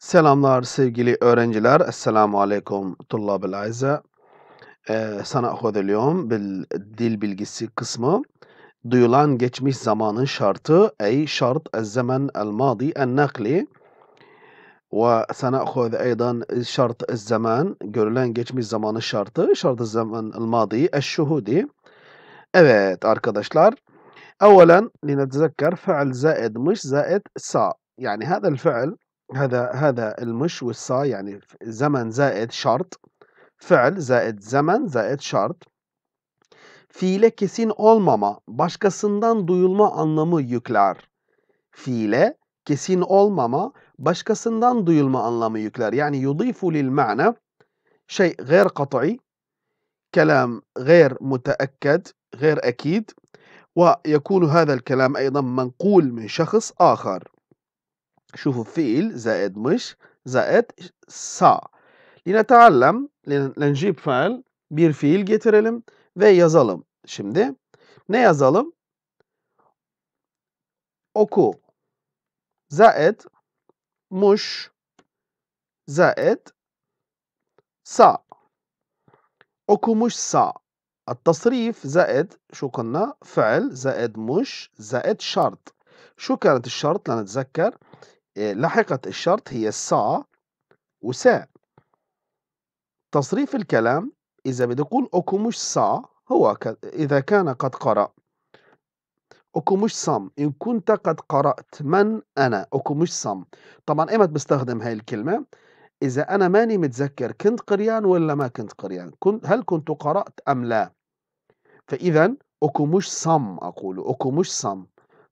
Selamlar sevgili öğrenciler. Esselamu Aleyküm Tullabül Aize. Ee, sana okuduluyorum bil, dil bilgisi kısmı. Duyulan geçmiş zamanın şartı ey şart el zaman el madi el nakli ve sana okuz aydan şart el zaman görülen geçmiş zamanın şartı şart el zaman el madi el şuhudi. Evet arkadaşlar. Evvelen linetzekker fe'l zaidmiş zaid sa. Yani hada el fe'l هذا هذا المش والصا يعني زمن زائد شرط Fəal zəid zaman zəid şart. Fiile kesin olmama, başkasından duyulma anlamı yükler. Fiile kesin olmama, başkasından duyulma anlamı yükler. Yani yudifu lil ma'na şey gayr kat'i, kelam gayr müteekked, gayr ekid. ويكون هذا الكلام أيضا منقول من شخص آخر شوفوا فيل زائد مش زائد sağ. Linetallem لنجيب fiil bir fiil getirelim ve yazalım. Şimdi ne yazalım? Oku zaet muş zaet sa okumuş sa التصريف زائد شو قلنا فعل زائد مش زائد شرط شو كانت الشرط لنتذكر آه، لحقت الشرط هي سا وسا تصريف الكلام إذا بدي أقول أوكوموش سا هو إذا كان قد قرأ أوكوموش صم إن كنت قد قرأت من أنا أوكوموش صم طبعا إيمت بستخدم هاي الكلمة إذا أنا ماني متذكر كنت قريان ولا ما كنت قريان كنت هل كنت قرأت أم لا فإذا أوكوموش صم أقول أوكوموش صم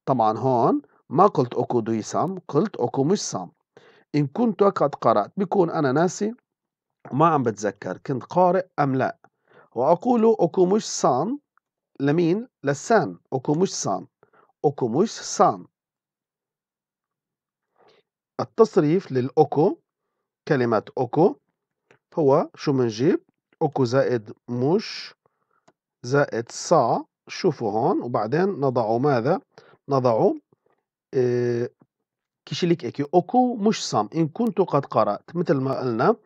طبعا هون ما قلت دوي سام قلت أكو مش سام إن كنت قد قرأت بكون أنا ناسي وما عم بتذكر كنت قارئ أم لا وأقول أكو مش سان لمين للسان أكو مش سان أكو مش سان التصريف للأكو كلمة أكو هو شو منجيب أكو زائد مش زائد صا شوفوا هون وبعدين نضعوا ماذا نضعوا آه، كيشيلك اكي اوكو مش صام ان كنت قد قرات مثل ما قلنا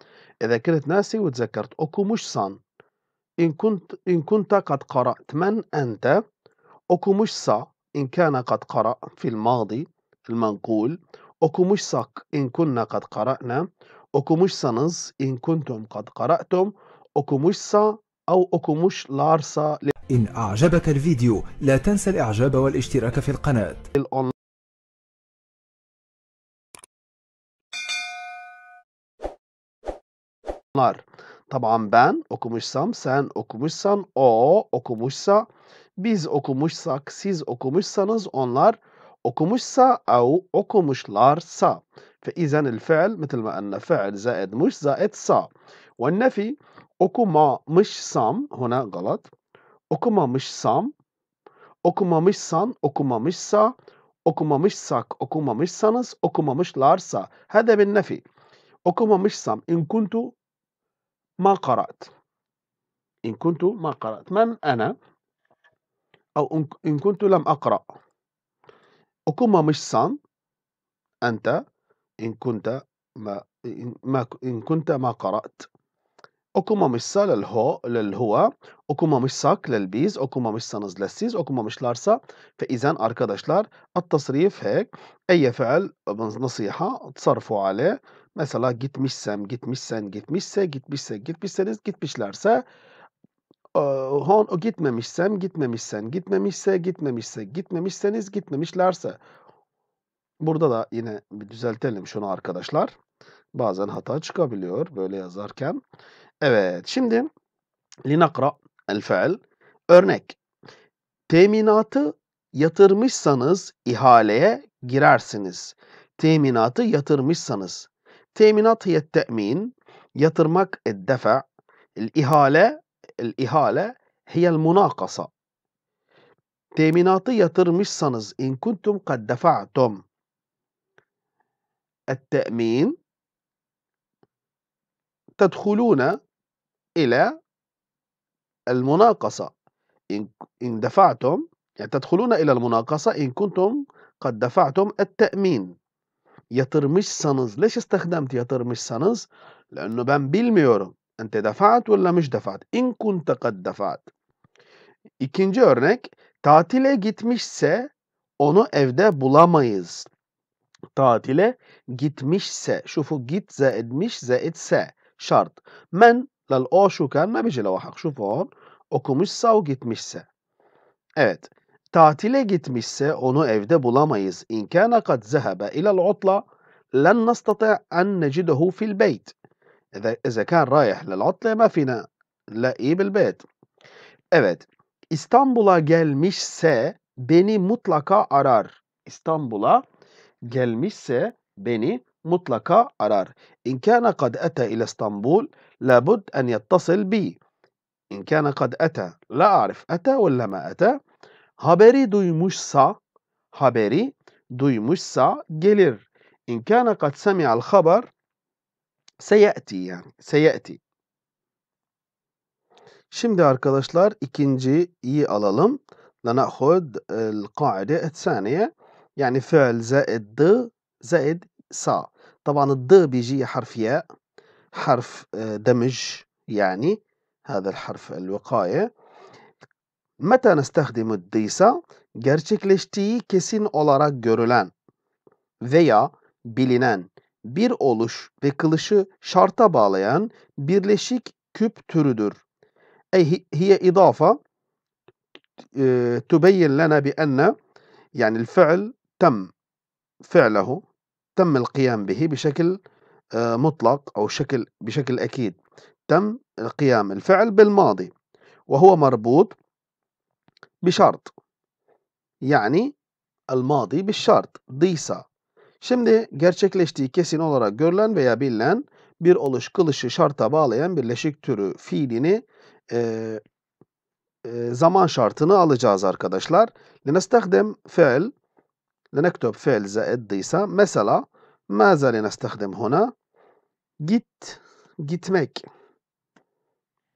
اذا كنت ناسي وتذكرت اوكو مش صان ان كنت ان كنت قد قرات من انت اوكو مش سا ان كان قد قرا في الماضي في المنقول اوكو مش ساك ان كنا قد قرانا اوكو مش سانز ان كنتم قد قراتم اوكو مش سا او اوكو مش لارسا ان اعجبك الفيديو لا تنسى الاعجاب والاشتراك في القناه Onlar. Tamam ben okumuşsam, sen okumuşsan, o okumuşsa, biz okumuşsak, siz okumuşsanız onlar okumuşsa او okumuşlarsa فإذا الفعل مثل ما أن فعل زائد مش زائد سا والنفي okumamışsam هنا غلط okumamışsam okumamışsan okumamışsa okumamışsak okumamışsanız okumamışlarsa هذا بالنفي okumamışsam in kuntu ما قرأت إن كنت ما قرأت من أنا أو إن كنت لم أقرأ أكما مش سان أنت إن كنت ما إن كنت ما قرأت أكما مش سا للهو للهو أكما مش ساك للبيز أكما مش سانز للسيز أكما مش لارسا فإذا أركادشلار التصريف هيك أي فعل نصيحة تصرفوا عليه Mesela gitmişsem, gitmişsen, gitmişse, gitmişse, gitmişseniz, gitmişlerse hon gitmemişsem, gitmemişsen, gitmemişse, gitmemişse, gitmemişseniz, gitmemişlerse. Burada da yine bir düzeltelim şunu arkadaşlar. Bazen hata çıkabiliyor böyle yazarken. Evet, şimdi linakra el fiil örnek. Teminatı yatırmışsanız ihaleye girersiniz. Teminatı yatırmışsanız التأمينات هي التأمين يترمك الدفع الإهالة الإهالة هي المناقصة تيميناتية ترمش صنز إن كنتم قد دفعتم التأمين تدخلون إلى المناقصة إن دفعتم يعني تدخلون إلى المناقصة إن كنتم قد دفعتم التأمين yatırmışsanız leş istihdamti yatırmışsanız لأنه ben bilmiyorum. Ente defaat valla miş defaat. İn kunte kad defaat. İkinci örnek tatile gitmişse onu evde bulamayız. Tatile gitmişse şufu gitze etmişse etse şart. Men lal o şuken ne bici lavahak şufu okumuşsa sav gitmişse. Evet. تعتيل جتمسة أنو إفدا بولامايز إن كان قد ذهب إلى العطلة لن نستطيع أن نجده في البيت إذا إذا كان رايح للعطلة ما فينا نلاقيه بالبيت إيفت إسطنبولا جلمشسة بني مطلقة أرار إسطنبولا جلمشسة بني مطلقة أرار إن كان قد أتى إلى إسطنبول لابد أن يتصل بي إن كان قد أتى لا أعرف أتى ولا ما أتى haberi duymuşsa haberi duymuşsa gelir. İn kana kad semi'al haber seyati yani seyati. Şimdi arkadaşlar ikinci ikinciyi alalım. لنأخذ القاعدة الثانية يعني فعل زائد zaid sa. Taban طبعا الض harfiye, harf ياء حرف دمج يعني هذا الحرف الوقاية Meta nestehdimu diysa gerçekleştiği kesin olarak görülen veya bilinen bir oluş ve kılışı şarta bağlayan birleşik küp türüdür. Ey hiye idafa e, tübeyyin lana bi enne yani el-fi'l tem fi'lehu تم القيام به بشكل مطلق أو شكل بشكل أكيد تم قيام الفعل بالماضي وهو مربوط bir Yani el madi bir şart. Dıysa. Şimdi gerçekleştiği kesin olarak görülen veya bilinen bir oluş kılışı şarta bağlayan birleşik türü fiilini e, e, zaman şartını alacağız arkadaşlar. لنستخدم فعل لنكتب فعل زائد dıysa mesela ماذا لنستخدم هنا git gitmek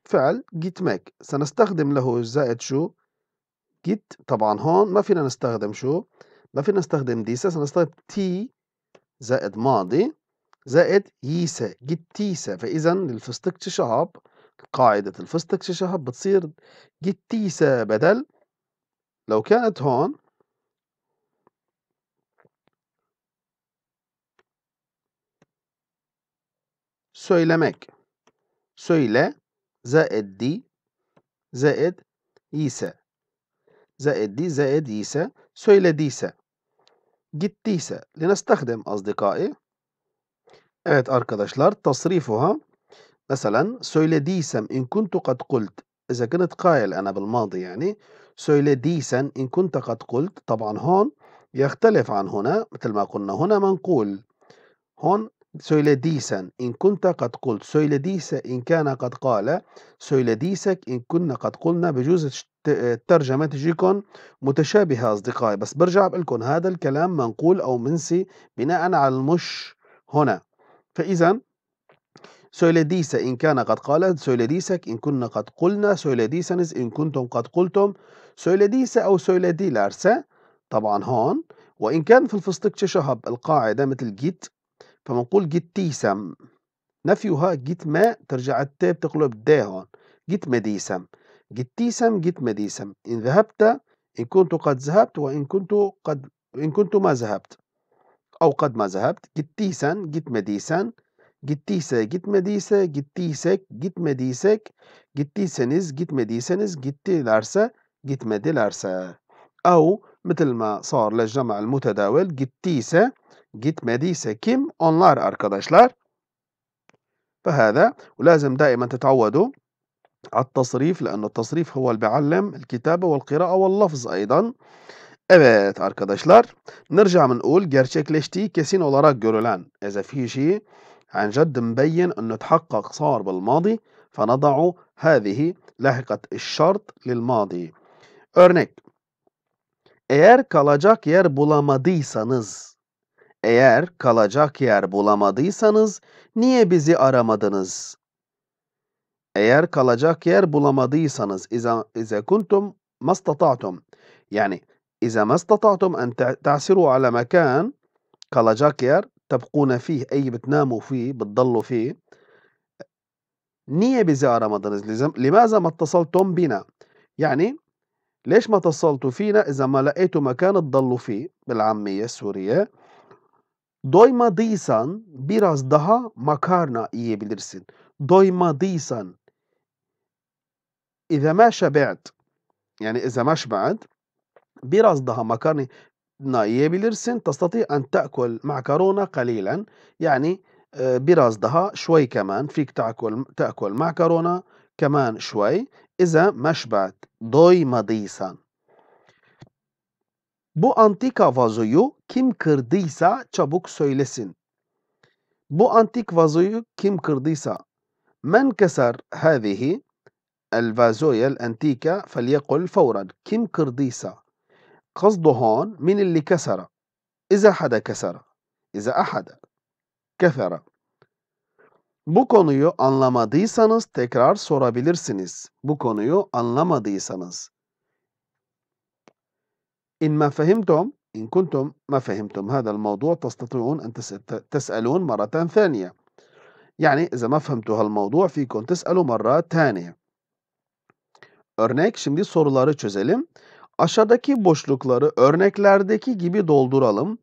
فعل gitmek سنستخدم له الزائد şu جيت طبعا هون ما فينا نستخدم شو ما فينا نستخدم ديسا سنستخدم تي زائد ماضي زائد ييسا جتيسا فإذا الفستك شهب قاعدة الفستك شهب بتصير جتيسا بدل لو كانت هون سويلمك سويلة زائد دي زائد يسا زائد دي زائد ييسا سويلا ديسا جتيسا لنستخدم أصدقائي أركض أركضشلار تصريفها مثلا سويلا ديسا إن كنت قد قلت إذا كنت قائل أنا بالماضي يعني سويلا ديسا إن كنت قد قلت طبعا هون يختلف عن هنا مثل ما قلنا هنا منقول هون سويلا ديسا إن كنت قد قلت سويلا ديسا إن كان قد قال سويلا ديسك إن كنا قد قلنا بجوز الترجمة تجيكم متشابهة أصدقائي بس برجع بقول لكم هذا الكلام منقول أو منسي بناء على المش هنا فإذا سويلديس إن كان قد قال سويلديسك إن كنا قد قلنا سويلديسنز إن كنتم قد قلتم سويلديس أو سويلديلارس طبعا هون وإن كان في الفستق تشهب القاعدة مثل جيت فبنقول جيتيسم نفيها جيت ما ترجع التاب تقلب د هون جيت مديسم جتيسم جت مديسم إن ذهبت إن كنت قد ذهبت وإن كنت قد إن كنت ما ذهبت أو قد ما ذهبت جتيسن جت مديسن جتيسا جت مديسا جتيسك جت مديسك جتيسنز جت مديسنز جت لارسا جت مدلارسا أو مثل ما صار للجمع المتداول جتيسا gitmediyse kim أونلار arkadaşlar. فهذا ولازم دائما تتعودوا التصريف لأن التصرif هو اللي بيعلم الكتابة والقراءة واللفظ أيضا. Evet arkadaşlar nırca نقول gerçekleştiği kesin olarak görülen إذا في شيء عن جد مبين أنه تحقق صار بالماضي فنضع هذه لاحقة الشرط للماضي. Örnek Eğer kalacak yer bulamadıysanız eğer kalacak yer bulamadıysanız niye bizi aramadınız? eğer kalacak yer bulamadıysanız iza iza kuntum mastata'tum yani iza mastata'tum en ta'siru ala makan kalacak yer tabqun fih ay bitnamu فيه bitdallu فيه niye bizi aramadınız لماذا ما اتصلتم بنا يعني ليش ما اتصلتوا فينا إذا ما لقيتوا مكان تضلوا فيه بالعامية السورية دويما ديسان doymadıysan biraz daha makarna دويما ديسان إذا ما شبعت يعني إذا ما شبعت براس مكرني نايه بلرسن تستطيع أن تأكل معكرونة قليلا يعني آه، براس شوي كمان فيك تأكل تأكل معكرونة كمان شوي إذا ما شبعت دوي مديسا بو أنتيكا فازويو كيم كرديسا تشابوك سويلسن بو أنتيك فازويو كيم كرديسا من كسر هذه الفازويا الأنتيكة فليقل فورا كم كرديسا قصده هون من اللي كسر إذا حدا كسر إذا أحد كثر Bu konuyu anlamadıysanız tekrar sorabilirsiniz. Bu konuyu anlamadıysanız. إن ما فهمتم إن كنتم ما فهمتم هذا الموضوع تستطيعون أن تسألون مرة ثانية يعني إذا ما فهمتوا هالموضوع فيكم تسألوا مرة ثانية örnek. Şimdi soruları çözelim. Aşağıdaki boşlukları örneklerdeki gibi dolduralım.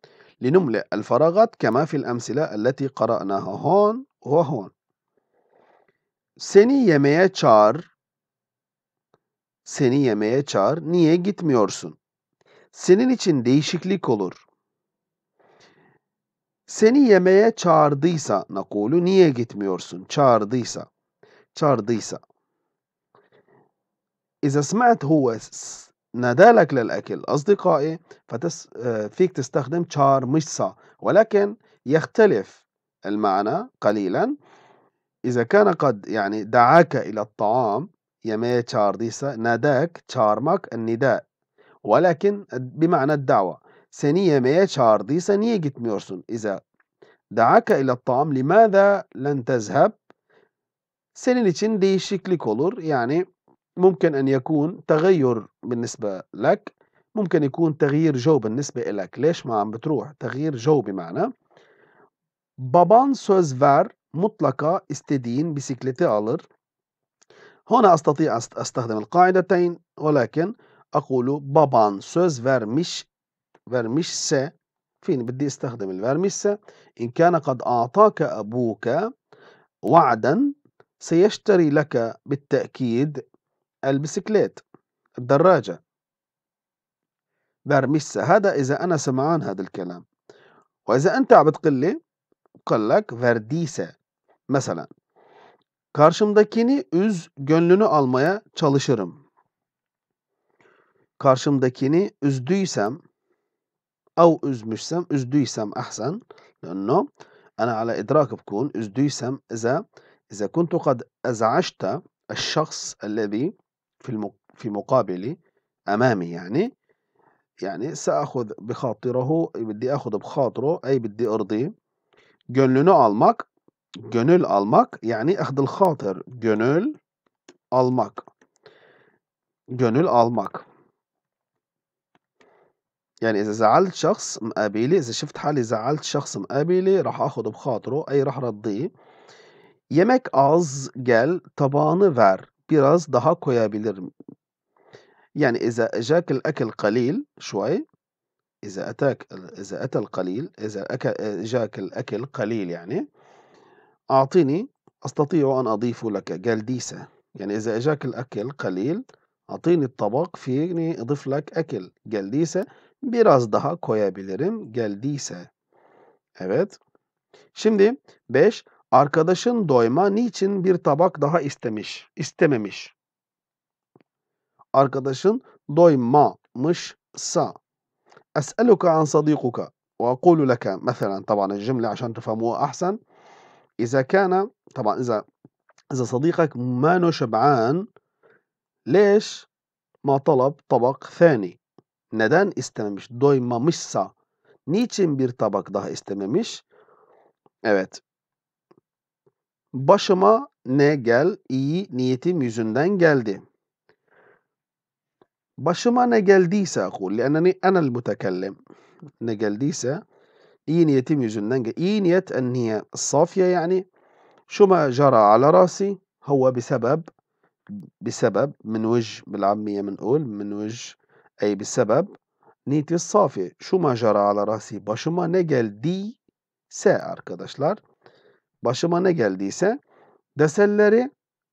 لنملئ الفراغات كما في الأمثلة التي قرأناها هون وهون. Seni yemeğe çağır. Seni yemeğe çağır. Niye gitmiyorsun? Senin için değişiklik olur. Seni yemeğe çağırdıysa nakulu niye gitmiyorsun? Çağırdıysa. Çağırdıysa. إذا سمعت هو نادالك للأكل أصدقائي فتس آه، فيك تستخدم تشار مش سا ولكن يختلف المعنى قليلا إذا كان قد يعني دعاك إلى الطعام يمي ديسا ناداك تشارمك النداء ولكن بمعنى الدعوة سنية ما تشارديسا نيجت ميورسون إذا دعاك إلى الطعام لماذا لن تذهب؟ Senin için değişiklik olur. Yani ممكن أن يكون تغير بالنسبة لك ممكن يكون تغيير جو بالنسبة لك ليش ما عم بتروح تغيير جو بمعنى بابان سوز فار مطلقة استدين بسيكلتي ألر هنا أستطيع أستخدم القاعدتين ولكن أقول بابان سوز فار مش فار مش س فين بدي استخدم س إن كان قد أعطاك أبوك وعدا سيشتري لك بالتأكيد البسكليت الدراجة برميسة هذا إذا أنا سمعان هذا الكلام وإذا أنت عم بتقول لي بقول لك verdiyse مثلا karşımdakini üz gönlünü almaya çalışırım. Karşımdakini دويسام أو üzmüşsem دويسام أحسن لأنه أنا على إدراك بكون دويسام إذا إذا كنت قد أزعجت الشخص الذي في في مقابلي أمامي يعني يعني سأخذ بخاطره بدي أخذ بخاطره أي بدي أرضيه gönlünü almak gönül almak yani ahdıl hatır gönül almak gönül almak يعني إذا زعلت شخص مقابلي إذا شفت حالي زعلت شخص مقابلي راح اخذ بخاطره أي راح رضيه yemek az gel tabağını ver biraz daha koyabilirim. يعني إذا أجاك الأكل قليل شوي إذا أتاك إذا أتى القليل إذا أجاك الأكل قليل يعني اعطيني أستطيع أن أضيف لك جلديسة يعني إذا أجاك الأكل قليل أعطيني الطبق فيني أضيف لك أكل geldiyse biraz daha koyabilirim geldiyse. Evet. Şimdi 5. Arkadaşın doyma niçin bir tabak daha istemiş, istememiş? Arkadaşın doymamışsa. Es'eluka an sadiquka ve akulu leke. Mesela taban cümle عشان تفهموها أحسن. إذا كان طبعا إذا إذا صديقك ما شبعان ليش ما طلب طبق ثاني؟ neden istememiş? Doymamışsa niçin bir tabak daha istememiş? Evet. Başıma ne gel iyi niyetim yüzünden geldi. Başıma ne geldiyse akul. Yani ana المتكلم. ne geldiyse iyi niyetim yüzünden geldi. İyi niyet en النية الصافية يعني شو ما جرى على راسي هو بسبب بسبب من وجه بالعامية بنقول من وجه أي بسبب niyeti الصافية. Şu ما جرى على راسي başıma ne geldiyse arkadaşlar başıma ne geldiyse deselleri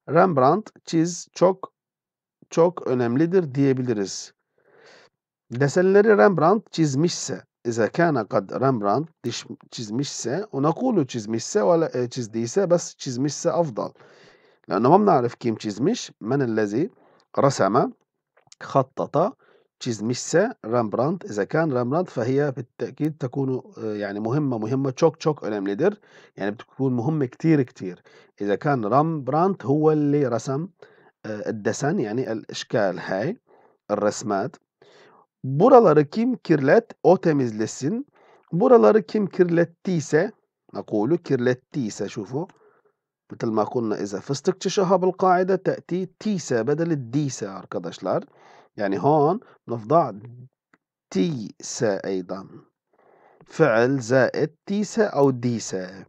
Rembrandt çiz çok çok önemlidir diyebiliriz. Deselleri Rembrandt çizmişse, اذا كان قد Rembrandt çizmişse, ونقول çizmişse ولا e, çizdiyse bas çizmişse afdal. لأنه ما بنعرف kim çizmiş, من الذي رسم خطط تشيز رامبراند إذا كان رامبراند فهي بالتأكيد تكون آه، يعني مهمة مهمة تشوك تشوك ألم ليدر يعني بتكون مهمة كتير كتير إذا كان رامبراند هو اللي رسم آه، الدسن يعني الإشكال هاي الرسمات Buraları kim kirlet? O temizlesin. Buraları kim kirlettiyse نقول kirlettiyse شوفوا مثل ما قلنا إذا فستك şaha بالقاعدة تأتي تيسا بدل الديسا arkadaşlar. يعني هون بنضع تيسة أيضا فعل زائد تيسة أو ديسة